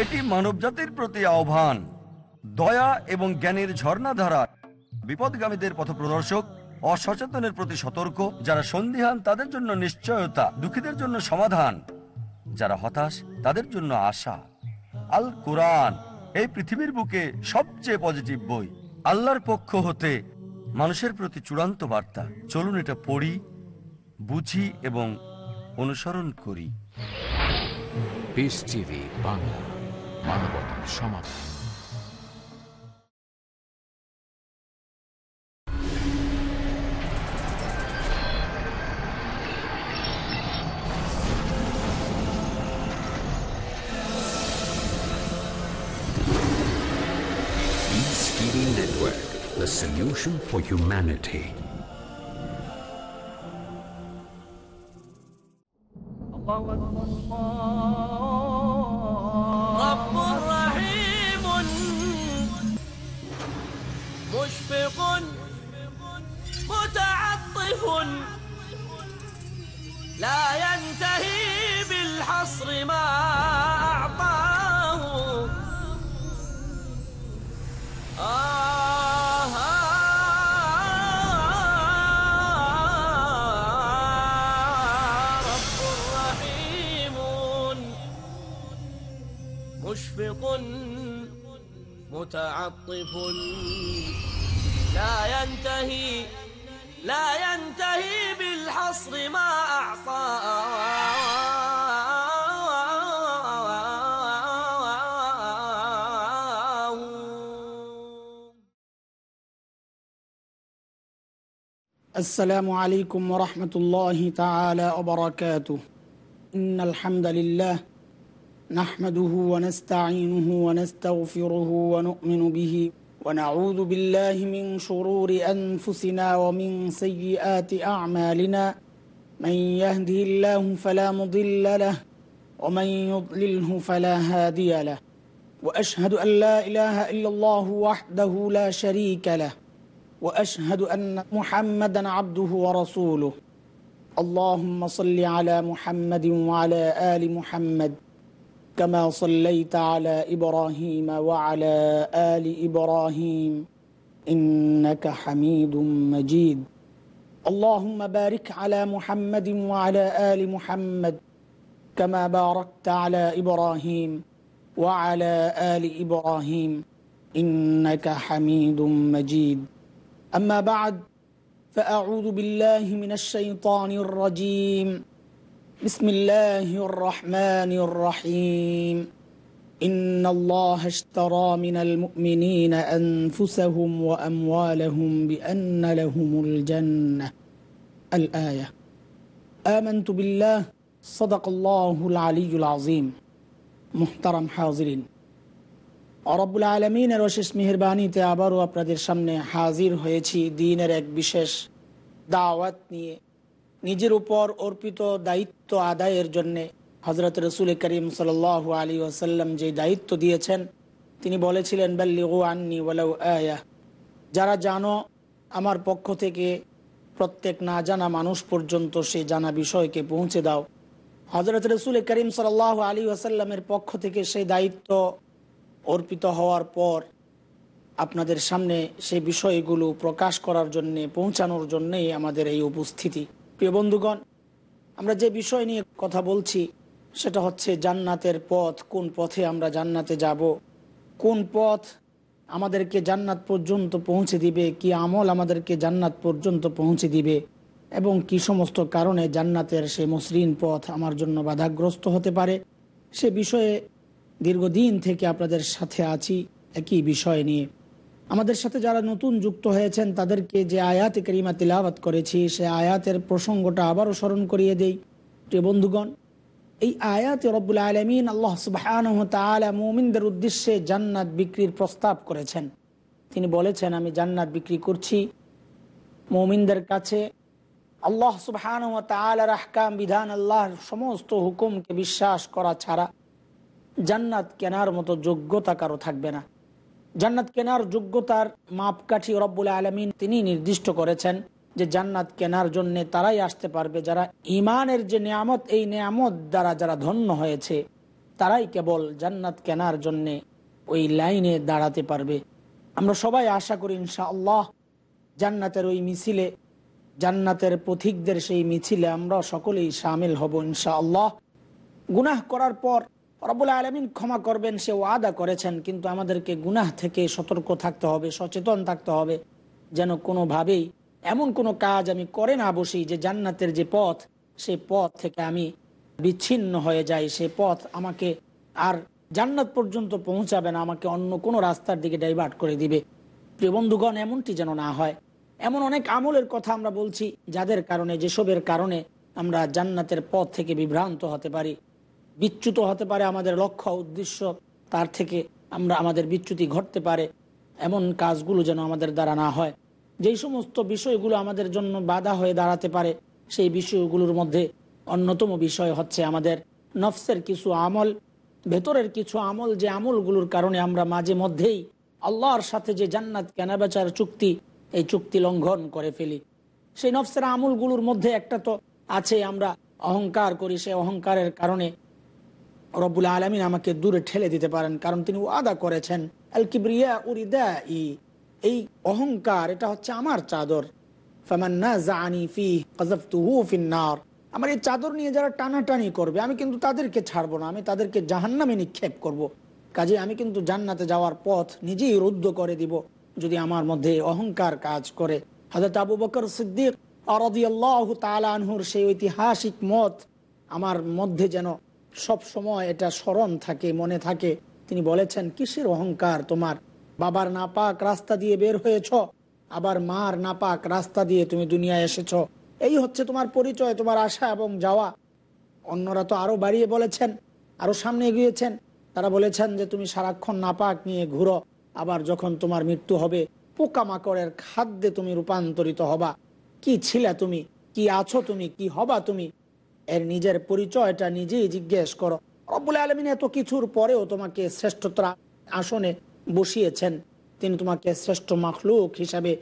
এটি মানবজাতির প্রতি আহ্বান দয়া এবং জ্ঞানের ধারা বিপদগামীদের পথ প্রদর্শক অসচেতনের প্রতি সতর্ক যারা সন্দিহান তাদের জন্য নিশ্চয়তা দুঃখীদের জন্য সমাধান যারা হতাশ তাদের জন্য আশা আল কোরআন এই পৃথিবীর বুকে সবচেয়ে পজিটিভ বই আল্লাহর পক্ষ হতে মানুষের প্রতি চূড়ান্ত বার্তা চলুন এটা পড়ি বুঝি এবং অনুসরণ করি বাংলা মানবতার সমাধান TV Network, the solution for humanity. Allah, Allah, Allah. مشفق متعطف لا ينتهي بالحصر ما أعطاه آه، آه، آه، رب رحيم مشفق متعطف لا ينتهي لا ينتهي بالحصر ما أعصى السلام عليكم ورحمة الله تعالى وبركاته إن الحمد لله نحمده ونستعينه ونستغفره ونؤمن به ونعوذ بالله من شرور أنفسنا ومن سيئات أعمالنا من يهده الله فلا مضل له ومن يضلله فلا هادي له وأشهد أن لا إله إلا الله وحده لا شريك له وأشهد أن محمدا عبده ورسوله اللهم صل على محمد وعلى آل محمد كما صليت على إبراهيم وعلى آل إبراهيم إنك حميد مجيد اللهم بارك على محمد وعلى آل محمد كما باركت على إبراهيم وعلى آل إبراهيم إنك حميد مجيد أما بعد فأعوذ بالله من الشيطان الرجيم بسم الله الرحمن الرحيم إن الله اشترى من المؤمنين أنفسهم وأموالهم بأن لهم الجنة الآية آمنت بالله صدق الله العلي العظيم محترم حاضرين رب العالمين অশেষ মেহরবানিতে আবারও আপনাদের সামনে حاضر هيتي দিনের এক بشش দাওয়াত নিজের উপর অর্পিত দায়িত্ব আদায়ের জন্যে হজরত রসুল করিম সাল আলী ওসাল্লাম যে দায়িত্ব দিয়েছেন তিনি বলেছিলেন বাল্লিগু আন্নি ওয়ালাউ আয়া যারা জানো আমার পক্ষ থেকে প্রত্যেক না জানা মানুষ পর্যন্ত সে জানা বিষয়কে পৌঁছে দাও হজরত রসুল করিম সাল আলী ওসাল্লামের পক্ষ থেকে সেই দায়িত্ব অর্পিত হওয়ার পর আপনাদের সামনে সেই বিষয়গুলো প্রকাশ করার জন্যে পৌঁছানোর জন্যেই আমাদের এই উপস্থিতি প্রিয় বন্ধুগণ আমরা যে বিষয় নিয়ে কথা বলছি সেটা হচ্ছে জান্নাতের পথ কোন পথে আমরা জান্নাতে যাব কোন পথ আমাদেরকে জান্নাত পর্যন্ত পৌঁছে দিবে কি আমল আমাদেরকে জান্নাত পর্যন্ত পৌঁছে দিবে এবং কি সমস্ত কারণে জান্নাতের সে মসৃণ পথ আমার জন্য বাধাগ্রস্ত হতে পারে সে বিষয়ে দীর্ঘদিন থেকে আপনাদের সাথে আছি একই বিষয় নিয়ে আমাদের সাথে যারা নতুন যুক্ত হয়েছেন তাদেরকে যে আয়াতে করিমা তিলাবাত করেছি সে আয়াতের প্রসঙ্গটা আবারও স্মরণ করিয়ে দেই প্রিয় বন্ধুগণ এই আয়াতে রব্বুল আলমিন আল্লাহ সুবাহ মোমিনদের উদ্দেশ্যে জান্নাত বিক্রির প্রস্তাব করেছেন তিনি বলেছেন আমি জান্নাত বিক্রি করছি মৌমিনদের কাছে আল্লাহ সুবাহ রাহকাম বিধান আল্লাহর সমস্ত হুকুমকে বিশ্বাস করা ছাড়া জান্নাত কেনার মতো যোগ্যতা কারো থাকবে না জান্নাত কেনার যোগ্যতার মাপকাঠি রব্বুল আলমিন তিনি নির্দিষ্ট করেছেন যে জান্নাত কেনার জন্য তারাই আসতে পারবে যারা ইমানের যে নিয়ামত এই নিয়ামত দ্বারা যারা ধন্য হয়েছে তারাই কেবল জান্নাত কেনার জন্যে ওই লাইনে দাঁড়াতে পারবে আমরা সবাই আশা করি ইনশাআল্লাহ জান্নাতের ওই মিছিলে জান্নাতের পথিকদের সেই মিছিলে আমরা সকলেই সামিল হব ইনশাআল্লাহ গুনাহ করার পর রবুল আলমিন ক্ষমা করবেন সে ওয়াদা করেছেন কিন্তু আমাদেরকে গুনাহ থেকে সতর্ক থাকতে হবে সচেতন থাকতে হবে যেন কোনোভাবেই এমন কোনো কাজ আমি করে না বসি যে জান্নাতের যে পথ সে পথ থেকে আমি বিচ্ছিন্ন হয়ে যাই সে পথ আমাকে আর জান্নাত পর্যন্ত পৌঁছাবে না আমাকে অন্য কোনো রাস্তার দিকে ডাইভার্ট করে দিবে প্রিয় বন্ধুগণ এমনটি যেন না হয় এমন অনেক আমলের কথা আমরা বলছি যাদের কারণে যেসবের কারণে আমরা জান্নাতের পথ থেকে বিভ্রান্ত হতে পারি বিচ্যুত হতে পারে আমাদের লক্ষ্য উদ্দেশ্য তার থেকে আমরা আমাদের বিচ্যুতি ঘটতে পারে এমন কাজগুলো যেন আমাদের দ্বারা না হয় যেই সমস্ত বিষয়গুলো আমাদের জন্য বাধা হয়ে দাঁড়াতে পারে সেই বিষয়গুলোর মধ্যে অন্যতম বিষয় হচ্ছে আমাদের নফসের কিছু আমল ভেতরের কিছু আমল যে আমলগুলোর কারণে আমরা মাঝে মধ্যেই আল্লাহর সাথে যে জান্নাত কেনাবেচার চুক্তি এই চুক্তি লঙ্ঘন করে ফেলি সেই নফসের আমলগুলোর মধ্যে একটা তো আছে আমরা অহংকার করি সে অহংকারের কারণে রবুল আলমিন আমাকে দূরে ঠেলে দিতে পারেন কারণ তিনি ওয়াদা করেছেন আল উরিদা ই এই অহংকার এটা হচ্ছে আমার চাদর আমার এই চাদর নিয়ে যারা টানাটানি করবে আমি কিন্তু তাদেরকে ছাড়বো না আমি তাদেরকে জাহান্নামে নিক্ষেপ করব। কাজে আমি কিন্তু জান্নাতে যাওয়ার পথ নিজেই রুদ্ধ করে দিব যদি আমার মধ্যে অহংকার কাজ করে হজরত আবু বকর সিদ্দিক আরদি সেই ঐতিহাসিক মত আমার মধ্যে যেন সব সময় এটা স্মরণ থাকে মনে থাকে তিনি বলেছেন কিসের অহংকার তোমার বাবার নাপাক রাস্তা দিয়ে বের হয়েছ আবার মার নাপাক রাস্তা দিয়ে তুমি দুনিয়ায় এসেছ এই হচ্ছে তোমার পরিচয় তোমার আশা এবং যাওয়া অন্যরা তো আরও বাড়িয়ে বলেছেন আরো সামনে এগিয়েছেন তারা বলেছেন যে তুমি সারাক্ষণ নাপাক নিয়ে ঘুরো আবার যখন তোমার মৃত্যু হবে পোকামাকড়ের খাদ্যে তুমি রূপান্তরিত হবা কি ছিলা তুমি কি আছো তুমি কি হবা তুমি এর নিজের পরিচয়টা নিজেই জিজ্ঞেস করো রব্বুল আলমিন এত কিছুর পরেও তোমাকে শ্রেষ্ঠতরা আসনে বসিয়েছেন তিনি তোমাকে শ্রেষ্ঠ মাখলুক হিসাবে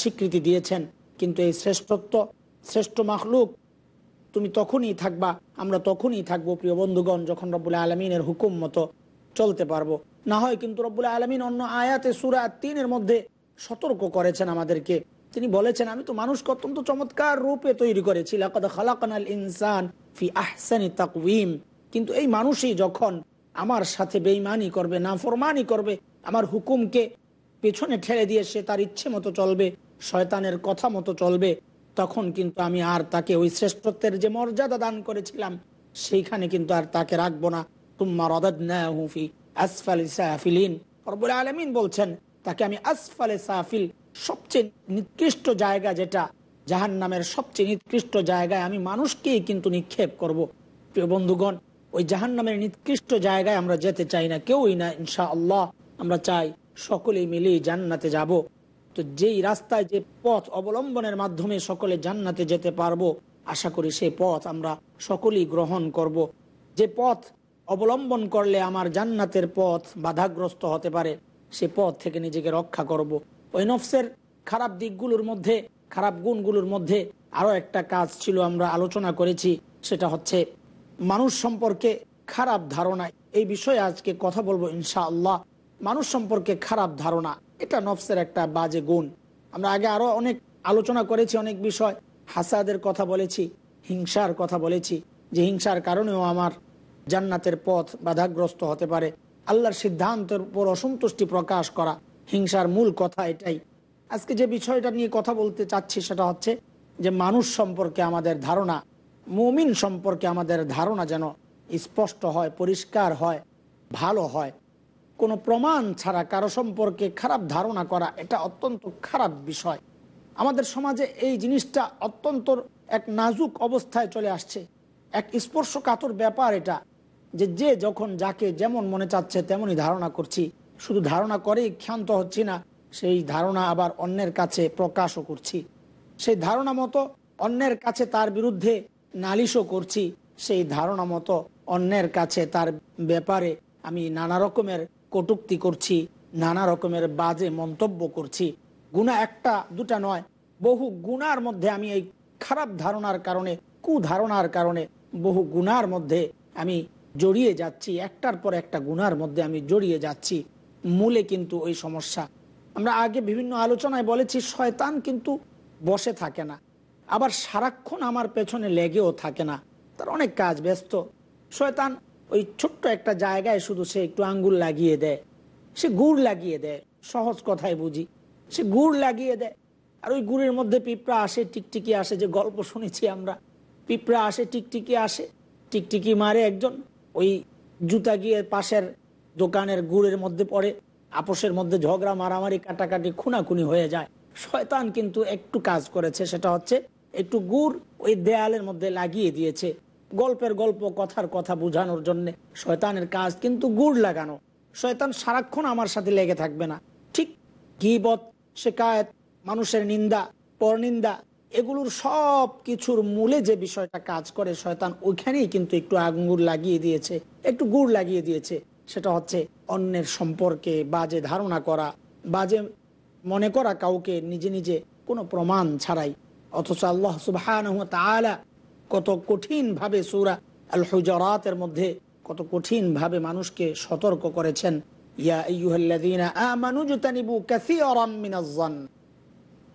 স্বীকৃতি দিয়েছেন কিন্তু এই শ্রেষ্ঠত্ব শ্রেষ্ঠ মাখলুক তুমি তখনই থাকবা আমরা তখনই থাকবো প্রিয় বন্ধুগণ যখন রব্বুল আলমিনের হুকুম মতো চলতে পারবো না হয় কিন্তু রব্বুল আলমিন অন্য আয়াতে সুরা তিনের মধ্যে সতর্ক করেছেন আমাদেরকে তিনি বলেছেন আমি তো মানুষকে অত্যন্ত চমৎকার রূপে তৈরি করেছি কিন্তু এই মানুষই যখন আমার সাথে বেইমানি করবে না ফরমানি করবে আমার হুকুমকে পেছনে ঠেলে দিয়ে সে তার ইচ্ছে মতো চলবে শয়তানের কথা মতো চলবে তখন কিন্তু আমি আর তাকে ওই শ্রেষ্ঠত্বের যে মর্যাদা দান করেছিলাম সেইখানে কিন্তু আর তাকে রাখবো না তুমার রদাদফি আসফাল সাহফিলিন রবুল আলমিন বলছেন তাকে আমি আসফালে সাহফিল সবচেয়ে নিকৃষ্ট জায়গা যেটা জাহান নামের সবচেয়ে নিকৃষ্ট জায়গায় আমি মানুষকেই কিন্তু নিক্ষেপ করব। প্রিয় বন্ধুগণ ওই জাহান নামের নিকৃষ্ট জায়গায় আমরা যেতে চাই না কেউই না ইনশা আল্লাহ আমরা চাই সকলেই মিলেই জান্নাতে যাব। তো যেই রাস্তায় যে পথ অবলম্বনের মাধ্যমে সকলে জান্নাতে যেতে পারবো আশা করি সে পথ আমরা সকলেই গ্রহণ করব। যে পথ অবলম্বন করলে আমার জান্নাতের পথ বাধাগ্রস্ত হতে পারে সে পথ থেকে নিজেকে রক্ষা করব। ওই নফসের খারাপ দিকগুলোর মধ্যে খারাপ গুণগুলোর মধ্যে আরও একটা কাজ ছিল আমরা আলোচনা করেছি সেটা হচ্ছে মানুষ সম্পর্কে খারাপ ধারণা এই বিষয়ে আজকে কথা বলবো ইনশাআল্লাহ মানুষ সম্পর্কে খারাপ ধারণা এটা নফসের একটা বাজে গুণ আমরা আগে আরও অনেক আলোচনা করেছি অনেক বিষয় হাসাদের কথা বলেছি হিংসার কথা বলেছি যে হিংসার কারণেও আমার জান্নাতের পথ বাধাগ্রস্ত হতে পারে আল্লাহর সিদ্ধান্তের উপর অসন্তুষ্টি প্রকাশ করা হিংসার মূল কথা এটাই আজকে যে বিষয়টা নিয়ে কথা বলতে চাচ্ছি সেটা হচ্ছে যে মানুষ সম্পর্কে আমাদের ধারণা মুমিন সম্পর্কে আমাদের ধারণা যেন স্পষ্ট হয় পরিষ্কার হয় ভালো হয় কোনো প্রমাণ ছাড়া কারো সম্পর্কে খারাপ ধারণা করা এটা অত্যন্ত খারাপ বিষয় আমাদের সমাজে এই জিনিসটা অত্যন্ত এক নাজুক অবস্থায় চলে আসছে এক স্পর্শকাতর ব্যাপার এটা যে যে যখন যাকে যেমন মনে চাচ্ছে তেমনই ধারণা করছি শুধু ধারণা করেই ক্ষান্ত হচ্ছি না সেই ধারণা আবার অন্যের কাছে প্রকাশও করছি সেই ধারণা মতো অন্যের কাছে তার বিরুদ্ধে নালিশও করছি সেই ধারণা মতো অন্যের কাছে তার ব্যাপারে আমি নানা রকমের কটুক্তি করছি নানা রকমের বাজে মন্তব্য করছি গুণা একটা দুটা নয় বহু গুণার মধ্যে আমি এই খারাপ ধারণার কারণে কুধারণার কারণে বহু গুণার মধ্যে আমি জড়িয়ে যাচ্ছি একটার পর একটা গুণার মধ্যে আমি জড়িয়ে যাচ্ছি মূলে কিন্তু ওই সমস্যা আমরা আগে বিভিন্ন আলোচনায় বলেছি শয়তান কিন্তু বসে থাকে না আবার সারাক্ষণ আমার পেছনে লেগেও থাকে না তার অনেক কাজ ব্যস্ত শয়তান ওই ছোট্ট একটা জায়গায় শুধু সে একটু আঙ্গুল লাগিয়ে দেয় সে গুড় লাগিয়ে দেয় সহজ কথায় বুঝি সে গুড় লাগিয়ে দেয় আর ওই গুড়ের মধ্যে পিঁপড়া আসে টিকটিকি আসে যে গল্প শুনেছি আমরা পিঁপড়া আসে টিকটিকি আসে টিকটিকি মারে একজন ওই জুতা গিয়ে পাশের দোকানের গুড়ের মধ্যে পড়ে আপোষের মধ্যে ঝগড়া মারামারি কাটাকাটি খুনাখুনি হয়ে যায় শয়তান কিন্তু একটু কাজ করেছে সেটা হচ্ছে একটু গুড় ওই দেয়ালের মধ্যে লাগিয়ে দিয়েছে গল্পের গল্প কথার কথা বোঝানোর জন্য শয়তানের কাজ কিন্তু গুড় লাগানো শয়তান সারাক্ষণ আমার সাথে লেগে থাকবে না ঠিক গিবত শেকায়ত মানুষের নিন্দা পরনিন্দা এগুলোর সব কিছুর মূলে যে বিষয়টা কাজ করে শয়তান ওইখানেই কিন্তু একটু আঙ্গুর লাগিয়ে দিয়েছে একটু গুড় লাগিয়ে দিয়েছে সেটা হচ্ছে অন্যের সম্পর্কে বাজে ধারণা করা বাজে মনে করা কাউকে নিজে নিজে কোনো প্রমাণ ছাড়াই অথচ আল্লাহ সুবাহান তালা কত কঠিনভাবে সুরা আল হুজরাতের মধ্যে কত কঠিনভাবে মানুষকে সতর্ক করেছেন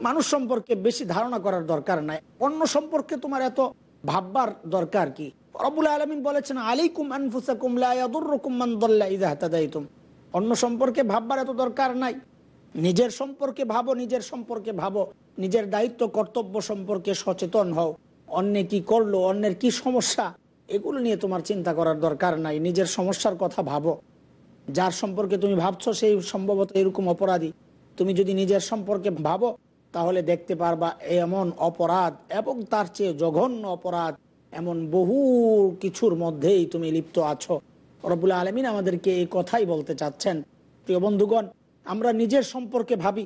মানুষ সম্পর্কে বেশি ধারণা করার দরকার নাই অন্য সম্পর্কে তোমার এত ভাববার দরকার কি রবুল আলমিন বলেছেন আলিকুম আনফুসাকুম লাদুরকুমান দল্লা ইজাহাতাদাইতুম অন্য সম্পর্কে ভাববার এত দরকার নাই নিজের সম্পর্কে ভাবো নিজের সম্পর্কে ভাবো নিজের দায়িত্ব কর্তব্য সম্পর্কে সচেতন হও অন্যে কি করলো অন্যের কি সমস্যা এগুলো নিয়ে তোমার চিন্তা করার দরকার নাই নিজের সমস্যার কথা ভাবো যার সম্পর্কে তুমি ভাবছো সেই সম্ভবত এরকম অপরাধী তুমি যদি নিজের সম্পর্কে ভাবো তাহলে দেখতে পারবা এমন অপরাধ এবং তার চেয়ে জঘন্য অপরাধ এমন বহু কিছুর মধ্যেই তুমি লিপ্ত আছো রবুল আলমিন আমাদেরকে এই কথাই বলতে চাচ্ছেন প্রিয় বন্ধুগণ আমরা নিজের সম্পর্কে ভাবি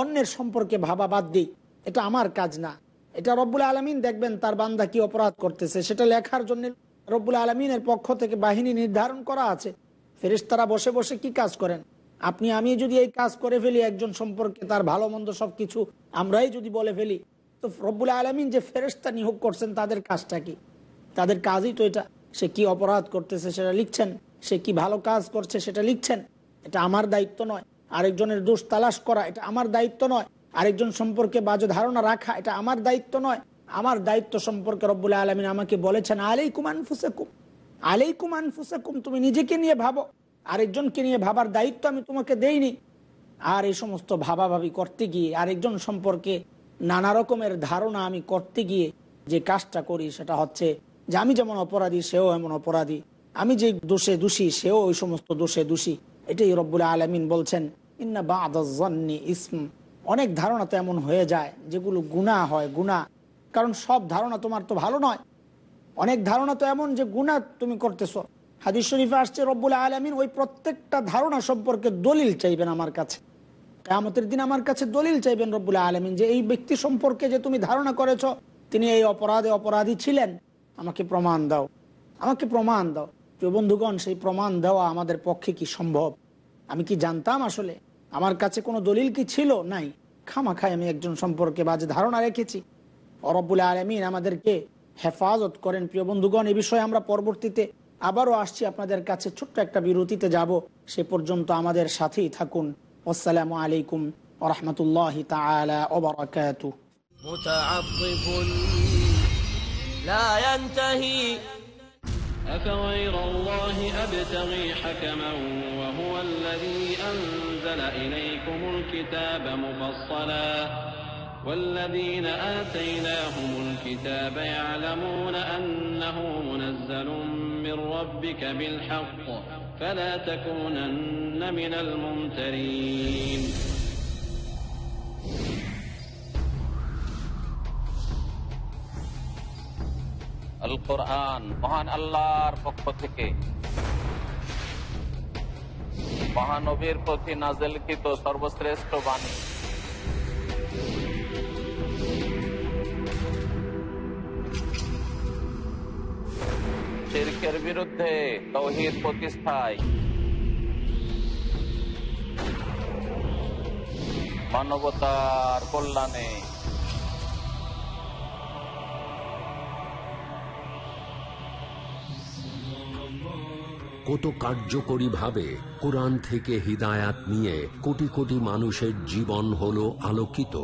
অন্যের সম্পর্কে ভাবা বাদ দিই এটা আমার কাজ না এটা রব্বুল আলমিন দেখবেন তার বান্দা কি অপরাধ করতেছে সেটা লেখার জন্য রব্বুল আলমিনের পক্ষ থেকে বাহিনী নির্ধারণ করা আছে ফেরিস্তারা বসে বসে কি কাজ করেন আপনি আমি যদি এই কাজ করে ফেলি একজন সম্পর্কে তার ভালো মন্দ সব কিছু আমরাই যদি বলে ফেলি তো রব্বুল আলমিন যে ফেরেস্তা নিয়োগ করছেন তাদের কাজটা কি তাদের কাজই তো এটা সে কি অপরাধ করতেছে সেটা লিখছেন সে কি ভালো কাজ করছে সেটা লিখছেন এটা আমার দায়িত্ব নয় আরেকজনের দোষ তালাশ করা এটা আমার দায়িত্ব নয় আরেকজন সম্পর্কে বাজে ধারণা রাখা এটা আমার দায়িত্ব নয় আমার দায়িত্ব সম্পর্কে রব্বুল আলমিন আমাকে বলেছেন আলেই কুমান ফুসেকুম আলেই কুমান ফুসেকুম তুমি নিজেকে নিয়ে ভাবো আরেকজনকে নিয়ে ভাবার দায়িত্ব আমি তোমাকে দেইনি আর এই সমস্ত ভাবাভাবি করতে গিয়ে আরেকজন সম্পর্কে নানা রকমের ধারণা আমি করতে গিয়ে যে কাজটা করি সেটা হচ্ছে যে আমি যেমন অপরাধী সেও এমন অপরাধী আমি যে দোষে দোষী সেও ওই সমস্ত দোষে দোষী এটাই রব্বুল আলমিন বলছেন ইন্না বা আদাজন্নি ইসম অনেক ধারণা তো এমন হয়ে যায় যেগুলো গুণা হয় গুণা কারণ সব ধারণা তোমার তো ভালো নয় অনেক ধারণা তো এমন যে গুণা তুমি করতেছ হাদিস শরীফে আসছে রব্বুল আলমিন ওই প্রত্যেকটা ধারণা সম্পর্কে দলিল চাইবেন আমার কাছে কামতের দিন আমার কাছে দলিল চাইবেন রব্বুল আলমিন যে এই ব্যক্তি সম্পর্কে যে তুমি ধারণা করেছ তিনি এই অপরাধে অপরাধী ছিলেন আমাকে প্রমাণ দাও আমাকে প্রমাণ দাও প্রিয় বন্ধুগণ সেই প্রমাণ দেওয়া আমাদের পক্ষে কি সম্ভব আমি কি জানতাম আসলে আমার কাছে কোনো দলিল কি ছিল নাই খামাখায় আমি একজন সম্পর্কে বাজে ধারণা রেখেছি অরব্বুল আলমিন আমাদেরকে হেফাজত করেন প্রিয় বন্ধুগণ এ বিষয়ে আমরা পরবর্তীতে আবারও আসছি আপনাদের কাছে ছোট্ট একটা বিরতিতে যাব সে পর্যন্ত আমাদের সাথেই থাকুন والسلام عليكم ورحمة الله تعالى وبركاته متعطف لا ينتهي أفغير الله أبتغي حكما وهو الذي أنزل إليكم الكتاب مفصلا والذين آتيناهم الكتاب يعلمون أنه منزل من ربك بالحق মহান আল্লাহর পক্ষ থেকে মহানবীর প্রতি নাজেলকৃত সর্বশ্রেষ্ঠ বাণী শিরকের বিরুদ্ধে তৌহিদ প্রতিষ্ঠায় মানবতার কল্যাণে কত কার্যকরী ভাবে কোরআন থেকে হৃদায়াত নিয়ে কোটি কোটি মানুষের জীবন হল আলোকিত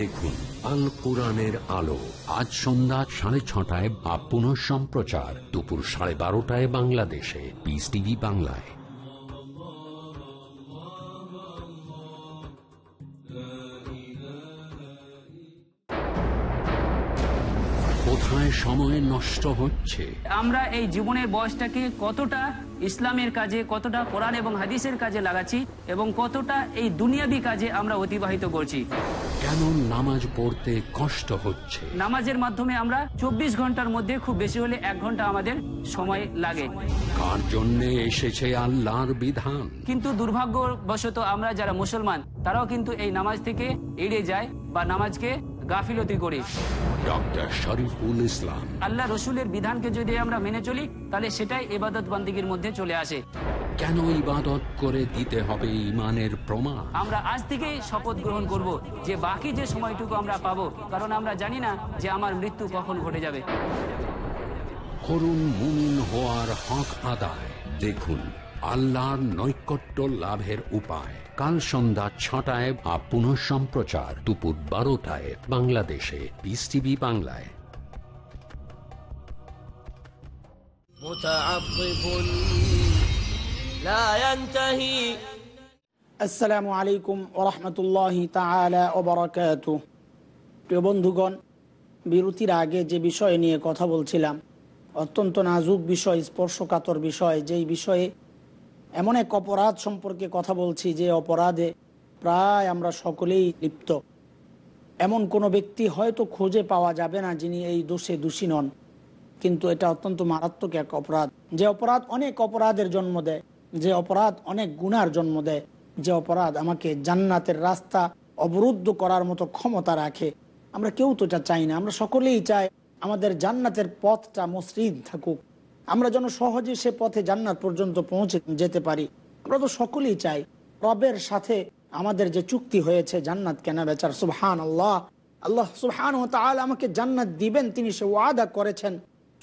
দেখুন আল কোরআনের আলো আজ সন্ধ্যা সাড়ে ছটায় বা পুনঃ সম্প্রচার দুপুর সাড়ে বারোটায় বাংলাদেশে পিস টিভি বাংলায় কোথায় সময় নষ্ট হচ্ছে আমরা এই জীবনের বয়সটাকে কতটা ইসলামের কাজে কতটা কোরআন এবং হাদিসের কাজে লাগাচ্ছি এবং কতটা এই দুনিয়াবি কাজে আমরা অতিবাহিত করছি কেমন নামাজ পড়তে কষ্ট হচ্ছে নামাজের মাধ্যমে আমরা ঘন্টার মধ্যে খুব বেশি হলে এক আমাদের সময় লাগে কার জন্য এসেছে আল্লাহর বিধান কিন্তু দুর্ভাগ্যবশত আমরা যারা মুসলমান তারাও কিন্তু এই নামাজ থেকে এড়ে যায় বা নামাজকে গাফিলতি করে ডক্টর শরীফুল ইসলাম আল্লাহ রসুলের বিধানকে যদি আমরা মেনে চলি তাহলে সেটাই এবাদত বান্দিগির মধ্যে চলে আসে কেন ইবাদত করে দিতে হবে ইমানের প্রমাণ আমরা আজ থেকে শপথ গ্রহণ করব যে বাকি যে সময়টুকু আমরা কারণ আমরা জানি না যে আমার মৃত্যু কখন ঘটে যাবে করুন মুমিন হওয়ার হক আদায় দেখুন আল্লাহর নৈকট্য লাভের উপায় কাল সন্ধ্যা ছটায় বা পুনঃ সম্প্রচার দুপুর বারোটায় বাংলাদেশে পিস টিভি বাংলায় আসসালামু আলাইকুম ওরহমতুল্লাহ তালা প্রিয় বন্ধুগণ বিরতির আগে যে বিষয় নিয়ে কথা বলছিলাম অত্যন্ত নাজুক বিষয় স্পর্শকাতর বিষয় যেই বিষয়ে এমন এক অপরাধ সম্পর্কে কথা বলছি যে অপরাধে প্রায় আমরা সকলেই লিপ্ত এমন কোনো ব্যক্তি হয়তো খুঁজে পাওয়া যাবে না যিনি এই দোষে দোষী নন কিন্তু এটা অত্যন্ত মারাত্মক এক অপরাধ যে অপরাধ অনেক অপরাধের জন্ম দেয় যে অপরাধ অনেক গুনার জন্ম দেয় যে অপরাধ আমাকে জান্নাতের রাস্তা অবরুদ্ধ করার মতো ক্ষমতা রাখে আমরা কেউ তো এটা চাই না আমরা সকলেই চাই আমাদের জান্নাতের পথটা মসৃণ থাকুক আমরা যেন সহজে সে পথে জান্নাত পর্যন্ত পৌঁছে যেতে পারি আমরা তো সকলেই চাই রবের সাথে আমাদের যে চুক্তি হয়েছে জান্নাত কেনা বেচার সুহান আল্লাহ আল্লাহ সুহান ও আমাকে জান্নাত দিবেন তিনি সে ওয়াদা করেছেন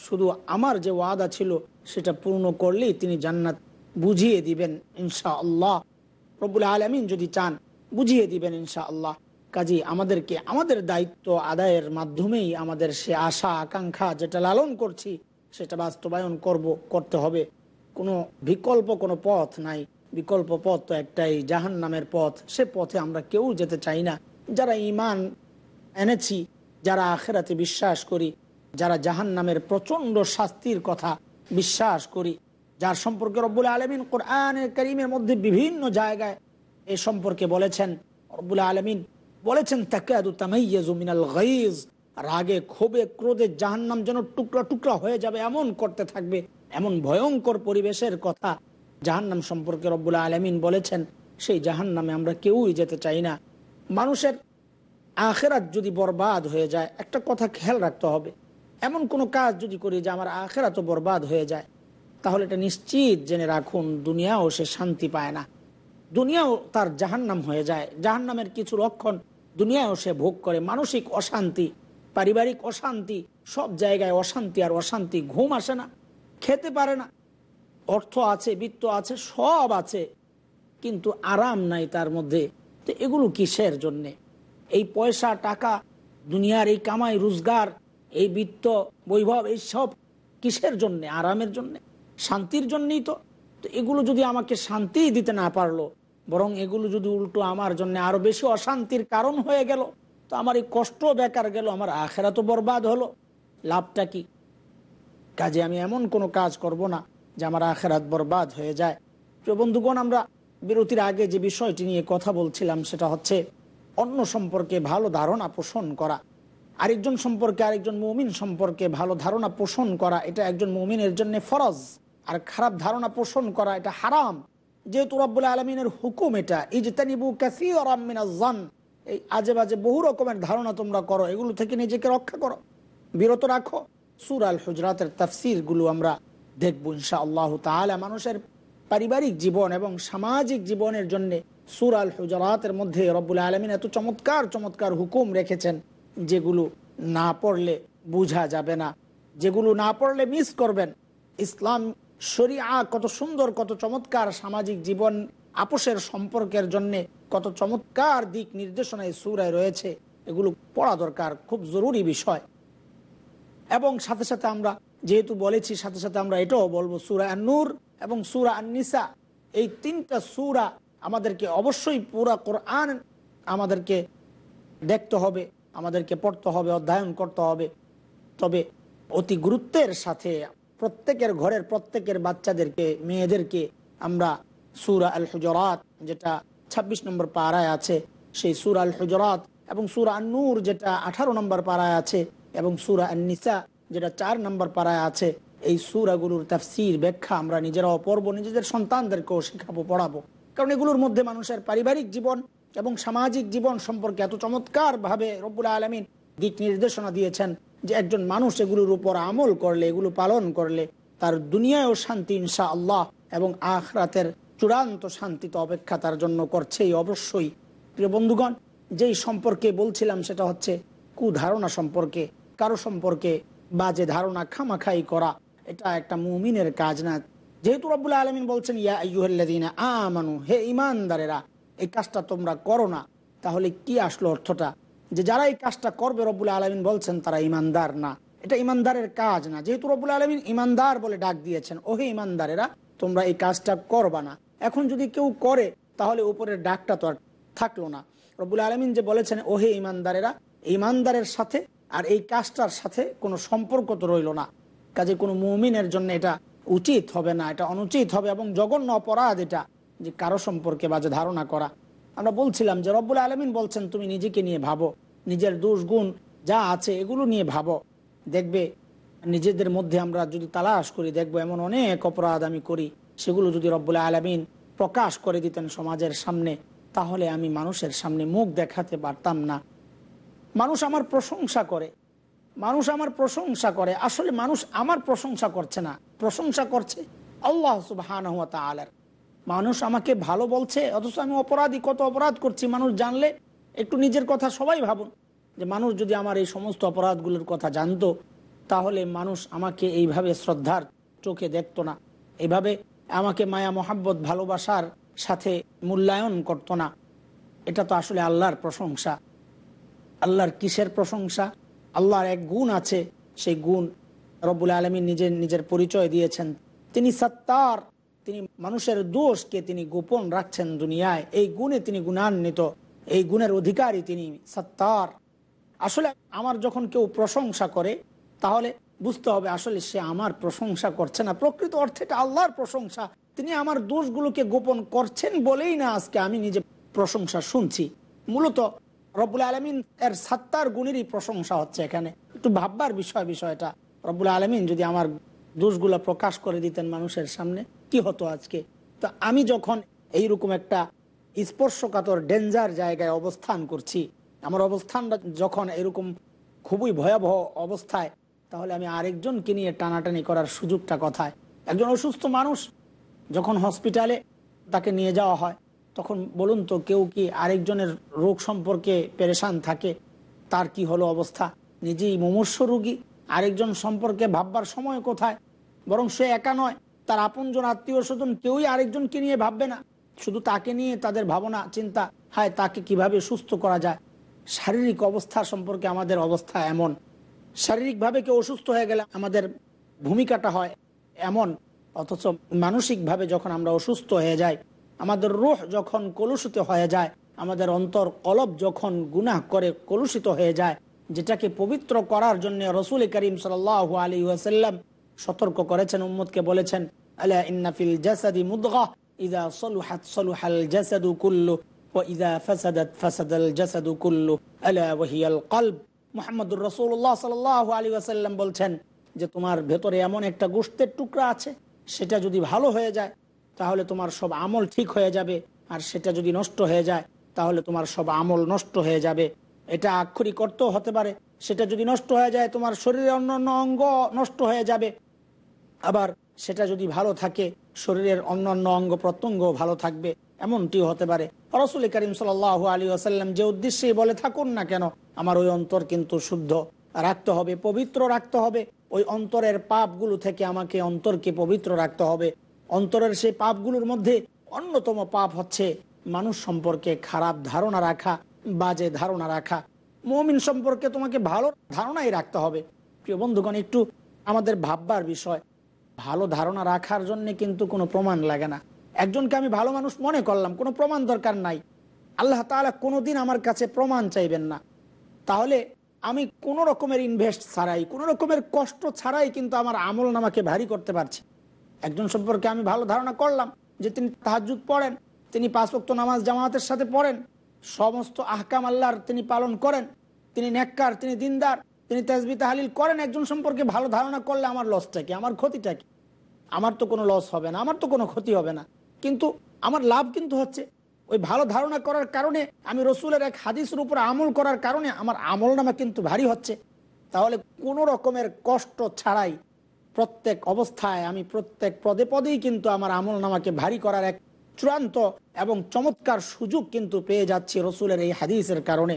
শুধু আমার যে ওয়াদা ছিল সেটা পূর্ণ করলেই তিনি জান্নাত বুঝিয়ে দিবেন ইনশা আল্লাহ রবুল আলমিন যদি চান বুঝিয়ে দিবেন ইনশা আল্লাহ কাজী আমাদেরকে আমাদের দায়িত্ব আদায়ের মাধ্যমেই আমাদের সে আশা আকাঙ্ক্ষা যেটা লালন করছি সেটা বাস্তবায়ন করব করতে হবে কোনো বিকল্প কোনো পথ নাই বিকল্প পথ তো একটাই জাহান নামের পথ সে পথে আমরা কেউ যেতে চাই না যারা ইমান এনেছি যারা আখেরাতে বিশ্বাস করি যারা জাহান নামের প্রচণ্ড শাস্তির কথা বিশ্বাস করি যার সম্পর্কে রব্বুল আলমিন কোরআন করিমের মধ্যে বিভিন্ন জায়গায় এ সম্পর্কে বলেছেন রব্বুল আলমিন বলেছেন তাকাদুতামাইয়াজুমিনাল গাইজ রাগে ক্ষোভে ক্রোধে জাহান্নাম যেন টুকরা টুকরা হয়ে যাবে এমন করতে থাকবে এমন ভয়ঙ্কর পরিবেশের কথা জাহান্নাম সম্পর্কে রব্বুল আলমিন বলেছেন সেই জাহান্নামে আমরা কেউই যেতে চাই না মানুষের আখেরাত যদি বরবাদ হয়ে যায় একটা কথা খেয়াল রাখতে হবে এমন কোনো কাজ যদি করি যে আমার আখেরাতও বরবাদ হয়ে যায় তাহলে এটা নিশ্চিত জেনে রাখুন দুনিয়াও সে শান্তি পায় না দুনিয়াও তার জাহান্নাম হয়ে যায় জাহান্নামের কিছু লক্ষণ দুনিয়াও সে ভোগ করে মানসিক অশান্তি পারিবারিক অশান্তি সব জায়গায় অশান্তি আর অশান্তি ঘুম আসে না খেতে পারে না অর্থ আছে বৃত্ত আছে সব আছে কিন্তু আরাম নাই তার মধ্যে তো এগুলো কিসের জন্যে এই পয়সা টাকা দুনিয়ার এই কামাই রোজগার এই বৃত্ত বৈভব এই সব কিসের জন্যে আরামের জন্যে শান্তির জন্যই তো তো এগুলো যদি আমাকে শান্তি দিতে না পারলো বরং এগুলো যদি উল্টো আমার জন্য আরও বেশি অশান্তির কারণ হয়ে গেল তো আমার এই কষ্ট বেকার গেল আমার আখেরা তো বরবাদ হলো লাভটা কি কাজে আমি এমন কোনো কাজ করব না যে আমার আখেরাত বরবাদ হয়ে যায় তো বন্ধুগণ আমরা বিরতির আগে যে বিষয়টি নিয়ে কথা বলছিলাম সেটা হচ্ছে অন্য সম্পর্কে ভালো ধারণা পোষণ করা আরেকজন সম্পর্কে আরেকজন মৌমিন সম্পর্কে ভালো ধারণা পোষণ করা এটা একজন মৌমিনের জন্য ফরজ আর খারাপ ধারণা পোষণ করা এটা হারাম যেহেতু রব্বুল আলমিনের হুকুম এটা ইজতানিবু ক্যাফি জান এই আজে বাজে বহু রকমের ধারণা তোমরা করো এগুলো থেকে নিজেকে রক্ষা করো বিরত রাখো সুর আল হুজরাতের গুলো আমরা দেখব ইনশা আল্লাহ তাহলে মানুষের পারিবারিক জীবন এবং সামাজিক জীবনের জন্য সুর আল হুজরাতের মধ্যে রব্বুল আলমিন এত চমৎকার চমৎকার হুকুম রেখেছেন যেগুলো না পড়লে বোঝা যাবে না যেগুলো না পড়লে মিস করবেন ইসলাম শরিয়া কত সুন্দর কত চমৎকার সামাজিক জীবন আপোষের সম্পর্কের জন্য কত চমৎকার দিক নির্দেশনায় সুরায় রয়েছে এগুলো পড়া দরকার খুব জরুরি বিষয় এবং সাথে সাথে আমরা যেহেতু বলেছি সাথে সাথে আমরা এটাও বলবো সুরা নূর এবং সুরা আননিসা এই তিনটা সুরা আমাদেরকে অবশ্যই পুরা কোরআন আমাদেরকে দেখতে হবে আমাদেরকে পড়তে হবে অধ্যয়ন করতে হবে তবে অতি গুরুত্বের সাথে প্রত্যেকের ঘরের প্রত্যেকের বাচ্চাদেরকে মেয়েদেরকে আমরা সুরা আল হুজরাত যেটা ২৬ নম্বর পাড়ায় আছে সেই সুরা আল হুজরাত এবং সুরা আন্নুর যেটা ১৮ নম্বর পাড়ায় আছে এবং সুরা নিসা যেটা চার নম্বর পাড়ায় আছে এই সুরাগুলোর তাফসির ব্যাখ্যা আমরা নিজেরাও পড়ব নিজেদের সন্তানদেরকেও শেখাবো পড়াবো কারণ এগুলোর মধ্যে মানুষের পারিবারিক জীবন এবং সামাজিক জীবন সম্পর্কে এত চমৎকারভাবে রব্বুল আলমিন দিক নির্দেশনা দিয়েছেন যে একজন মানুষ এগুলোর উপর আমল করলে এগুলো পালন করলে তার দুনিয়ায়ও শান্তি ইনশা আল্লাহ এবং রাতের চূড়ান্ত শান্তিতে অপেক্ষা তার জন্য করছেই অবশ্যই প্রিয় বন্ধুগণ যেই সম্পর্কে বলছিলাম সেটা হচ্ছে কুধারণা সম্পর্কে কারো সম্পর্কে বাজে ধারণা খামাখাই করা এটা একটা মুমিনের কাজ না যেহেতু রব্বুল আলমিন বলছেন ইয়া আ আমানু হে ইমানদারেরা এই কাজটা তোমরা করো না তাহলে কি আসলো অর্থটা যে যারা এই কাজটা করবে রব্বুল আলমিন বলছেন তারা ইমানদার না এটা ইমানদারের কাজ না যেহেতু রবুল আলমিন ইমানদার বলে ডাক দিয়েছেন ওহে ইমানদারেরা তোমরা এই কাজটা করবা না এখন যদি কেউ করে তাহলে উপরের ডাকটা তো আর থাকলো না রব্বুল আলমিন যে বলেছেন ওহে ইমানদারেরা ইমানদারের সাথে আর এই কাজটার সাথে কোনো সম্পর্ক তো রইল না কাজে কোনো মুমিনের জন্য এটা উচিত হবে না এটা অনুচিত হবে এবং জঘন্য অপরাধ এটা যে কারো সম্পর্কে বাজে ধারণা করা আমরা বলছিলাম যে রব্বুল আলমিন বলছেন তুমি নিজেকে নিয়ে ভাবো নিজের দোষ গুণ যা আছে এগুলো নিয়ে ভাবো দেখবে নিজেদের মধ্যে আমরা যদি তালাশ করি দেখবো এমন অনেক অপরাধ আমি করি সেগুলো যদি রব্বুল আলমিন প্রকাশ করে দিতেন সমাজের সামনে তাহলে আমি মানুষের সামনে মুখ দেখাতে পারতাম না মানুষ আমার প্রশংসা করে মানুষ আমার প্রশংসা করে আসলে মানুষ আমার প্রশংসা করছে না প্রশংসা করছে আল্লাহ সুবাহ আলার মানুষ আমাকে ভালো বলছে অথচ আমি অপরাধী কত অপরাধ করছি মানুষ জানলে একটু নিজের কথা সবাই ভাবুন যে মানুষ যদি আমার এই সমস্ত অপরাধগুলোর কথা জানতো তাহলে মানুষ আমাকে এইভাবে শ্রদ্ধার চোখে দেখত না এভাবে আমাকে মায়া মোহাব্বত ভালোবাসার সাথে মূল্যায়ন করতো না এটা তো আসলে আল্লাহর প্রশংসা আল্লাহর কিসের প্রশংসা আল্লাহর এক গুণ আছে সেই গুণ রবুল আলমী নিজের নিজের পরিচয় দিয়েছেন তিনি সত্তার তিনি মানুষের দোষকে তিনি গোপন রাখছেন দুনিয়ায় এই গুণে তিনি গুণান্বিত এই গুণের অধিকারী তিনি সত্তার আসলে আমার যখন কেউ প্রশংসা করে তাহলে বুঝতে হবে আসলে সে আমার প্রশংসা করছে না প্রকৃত অর্থে এটা আল্লাহর প্রশংসা তিনি আমার দোষগুলোকে গোপন করছেন বলেই না আজকে আমি নিজে প্রশংসা শুনছি মূলত রবুল আলমিন এর সাত্তার গুণেরই প্রশংসা হচ্ছে এখানে একটু ভাববার বিষয় বিষয়টা রবুল আলমিন যদি আমার দোষগুলা প্রকাশ করে দিতেন মানুষের সামনে কি হতো আজকে তো আমি যখন এইরকম একটা স্পর্শকাতর ডেঞ্জার জায়গায় অবস্থান করছি আমার অবস্থানটা যখন এরকম খুবই ভয়াবহ অবস্থায় তাহলে আমি আরেকজনকে নিয়ে টানাটানি করার সুযোগটা কথায় একজন অসুস্থ মানুষ যখন হসপিটালে তাকে নিয়ে যাওয়া হয় তখন বলুন তো কেউ কি আরেকজনের রোগ সম্পর্কে পেরেশান থাকে তার কি হলো অবস্থা নিজেই মুমূর্ষ রুগী আরেকজন সম্পর্কে ভাববার সময় কোথায় বরং সে একা নয় তার আপনজন আত্মীয় স্বজন কেউই আরেকজনকে নিয়ে ভাববে না শুধু তাকে নিয়ে তাদের ভাবনা চিন্তা হায় তাকে কিভাবে সুস্থ করা যায় শারীরিক অবস্থা সম্পর্কে আমাদের অবস্থা এমন শারীরিকভাবে কেউ অসুস্থ হয়ে গেলে আমাদের ভূমিকাটা হয় এমন অথচ মানসিকভাবে যখন আমরা অসুস্থ হয়ে যাই আমাদের রোহ যখন কলুষিত হয়ে যায় আমাদের অন্তর অলপ যখন গুনাহ করে কলুষিত হয়ে যায় যেটাকে পবিত্র করার জন্য রসুল করিম সাল আলী ওয়াসাল্লাম সতর্ক করেছেন উম্মদকে বলেছেন ইন্নাফিল কুল্লু ও কুল্লু আলী বলছেন যে তোমার ভেতরে এমন একটা গোষ্ঠের টুকরা আছে সেটা যদি ভালো হয়ে যায় তাহলে তোমার সব আমল ঠিক হয়ে যাবে আর সেটা যদি নষ্ট হয়ে যায় তাহলে তোমার সব আমল নষ্ট হয়ে যাবে এটা আক্ষরিক অর্থ হতে পারে সেটা যদি নষ্ট হয়ে যায় তোমার শরীরে অন্য অন্য অঙ্গ নষ্ট হয়ে যাবে আবার সেটা যদি ভালো থাকে শরীরের অন্যান্য অঙ্গ প্রত্যঙ্গ ভালো থাকবে এমনটিও হতে পারে রসুল করিম সাল আলী আসাল্লাম যে উদ্দেশ্যে বলে থাকুন না কেন আমার ওই অন্তর কিন্তু শুদ্ধ রাখতে হবে পবিত্র রাখতে হবে ওই অন্তরের পাপগুলো থেকে আমাকে অন্তরকে পবিত্র রাখতে হবে অন্তরের সেই পাপগুলোর মধ্যে অন্যতম পাপ হচ্ছে মানুষ সম্পর্কে খারাপ ধারণা রাখা বাজে ধারণা রাখা মমিন সম্পর্কে তোমাকে ভালো ধারণাই রাখতে হবে প্রিয় বন্ধুগণ একটু আমাদের ভাববার বিষয় ভালো ধারণা রাখার জন্য কিন্তু কোনো প্রমাণ লাগে না একজনকে আমি ভালো মানুষ মনে করলাম কোনো প্রমাণ দরকার নাই আল্লাহ তাহলে কোনো দিন আমার কাছে প্রমাণ চাইবেন না তাহলে আমি কোনো রকমের ইনভেস্ট ছাড়াই কোনো রকমের কষ্ট ছাড়াই কিন্তু আমার আমল নামাকে ভারী করতে পারছি একজন সম্পর্কে আমি ভালো ধারণা করলাম যে তিনি তাহাজুদ পড়েন তিনি পাঁচক্ত নামাজ জামাতের সাথে পড়েন সমস্ত আহকাম আল্লাহর তিনি পালন করেন তিনি নেককার তিনি দিনদার তিনি তাজবি তাহালিল করেন একজন সম্পর্কে ভালো ধারণা করলে আমার লসটা কি আমার ক্ষতিটা কি আমার তো কোনো লস হবে না আমার তো কোনো ক্ষতি হবে না কিন্তু আমার লাভ কিন্তু হচ্ছে ওই ভালো ধারণা করার কারণে আমি রসুলের এক হাদিসের উপর আমল করার কারণে আমার আমল নামা কিন্তু ভারী হচ্ছে তাহলে কোনো রকমের কষ্ট ছাড়াই প্রত্যেক অবস্থায় আমি প্রত্যেক পদে পদেই কিন্তু আমার আমল নামাকে ভারী করার এক চূড়ান্ত এবং চমৎকার সুযোগ কিন্তু পেয়ে যাচ্ছি রসুলের এই হাদিসের কারণে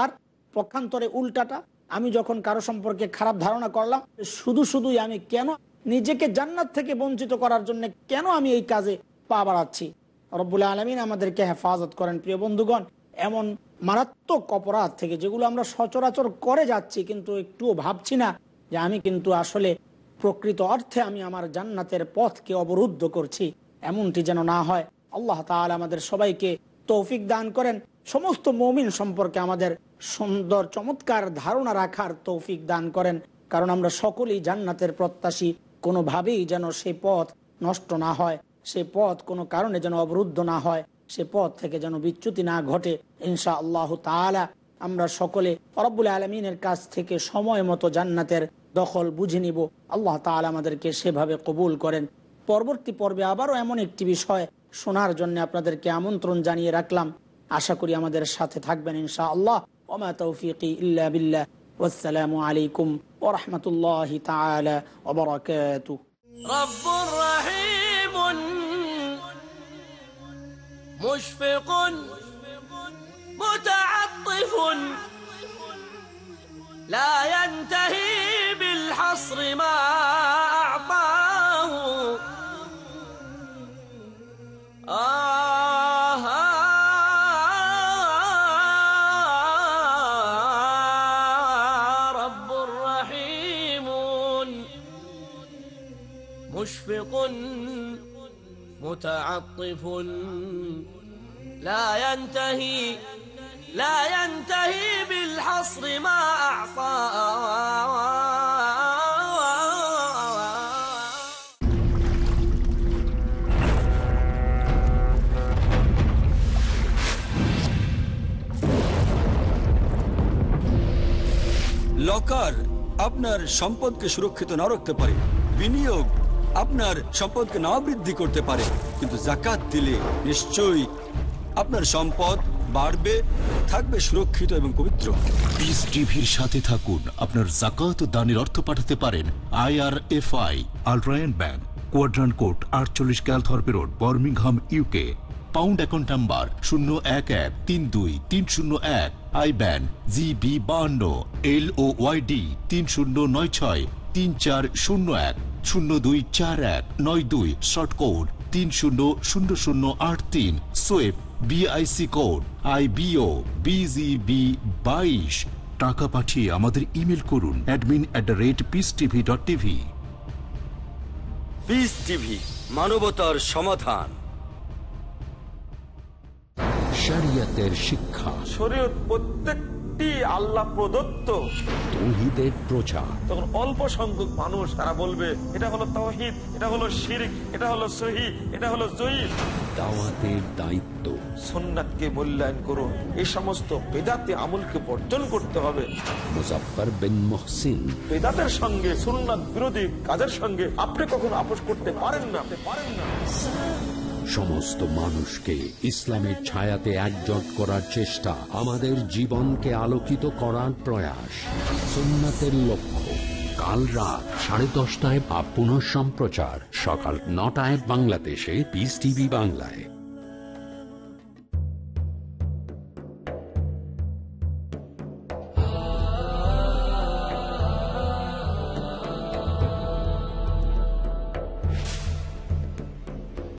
আর পক্ষান্তরে উল্টাটা আমি যখন কারো সম্পর্কে খারাপ ধারণা করলাম শুধু শুধুই আমি কেন নিজেকে জান্নাত থেকে বঞ্চিত করার জন্য কেন আমি এই কাজে পা বাড়াচ্ছি রব্বুল আলমিন আমাদেরকে হেফাজত করেন প্রিয় বন্ধুগণ এমন মারাত্মক অপরাধ থেকে যেগুলো আমরা সচরাচর করে যাচ্ছি কিন্তু একটুও ভাবছি না যে আমি কিন্তু আসলে প্রকৃত অর্থে আমি আমার জান্নাতের পথকে অবরুদ্ধ করছি এমনটি যেন না হয় আল্লাহ তাহলে আমাদের সবাইকে তৌফিক দান করেন সমস্ত মমিন সম্পর্কে আমাদের সুন্দর চমৎকার ধারণা রাখার তৌফিক দান করেন কারণ আমরা সকলেই জান্নাতের প্রত্যাশী কোনোভাবেই যেন সে পথ নষ্ট না হয় সে পথ কোনো কারণে যেন অবরুদ্ধ না হয় সে পথ থেকে যেন বিচ্যুতি না ঘটে ইনশা আল্লাহ তালা আমরা সকলে রব্বুল আলমিনের কাছ থেকে সময় মতো জান্নাতের দখল বুঝে নিব আল্লাহ তালা আমাদেরকে সেভাবে কবুল করেন পরবর্তী পর্বে আবারও এমন একটি বিষয় শোনার জন্য আপনাদেরকে আমন্ত্রণ জানিয়ে রাখলাম আশা করি আমাদের সাথে থাকবেন ইনশা আল্লাহ وما توفيقي إلا بالله والسلام عليكم ورحمة الله تعالى وبركاته رب رحيم مشفق متعطف لا ينتهي بالحصر ما متعطف لا ينتهي لا ينتهي بالحصر ما أعطى লকার আপনার সম্পদকে সুরক্ষিত না রাখতে পারে বিনিয়োগ আপনার সম্পদকে না বৃদ্ধি করতে পারে কিন্তু জাকাত দিলে নিশ্চয়ই আপনার সম্পদ বাড়বে থাকবে সুরক্ষিত এবং পবিত্র পিস টিভির সাথে থাকুন আপনার জাকাত দানের অর্থ পাঠাতে পারেন IRFI Al Rayan bank quadrant court আটচল্লিশ Calthorpe road Birmingham UK pound account number শূন্য এক এক তিন দুই তিন শূন্য এক আই ব্যান জি বি বাহান্ন এল ও ওয়াইডি তিন শূন্য নয় ছয় তিন চার শূন্য এক শূন্য দুই চার এক নয় দুই শর্ট কোড তিন শূন্য শূন্য শূন্য আট তিন সোয়েব BIC code I BO BGB বাইশ টাকা পাঠিয়ে আমাদের ইমেল করুন admin at the rate peace TV dot TV peace TV মানবতার সমাধান শরীয়তের শিক্ষা শরীয়ত প্রত্যেক সত্যি আল্লাহ প্রদত্ত তৌহিদের প্রচার তখন অল্প সংখ্যক মানুষ তারা বলবে এটা হলো তৌহিদ এটা হলো শিরিক এটা হলো সহি এটা হলো জয়ী দাওয়াতের দায়িত্ব সন্ন্যাতকে মূল্যায়ন করুন এই সমস্ত বেদাতে আমলকে বর্জন করতে হবে মুজাফর বিন মহসিন বেদাতের সঙ্গে সুন্নাত বিরোধী কাজের সঙ্গে আপনি কখন আপোষ করতে পারেন না আপনি পারেন না সমস্ত মানুষকে ইসলামের ছায়াতে একজট করার চেষ্টা আমাদের জীবনকে আলোকিত করার প্রয়াস সোমনাথের লক্ষ্য কাল রাত সাড়ে দশটায় বা পুনঃ সম্প্রচার সকাল নটায় বাংলাদেশে পিস টিভি বাংলায়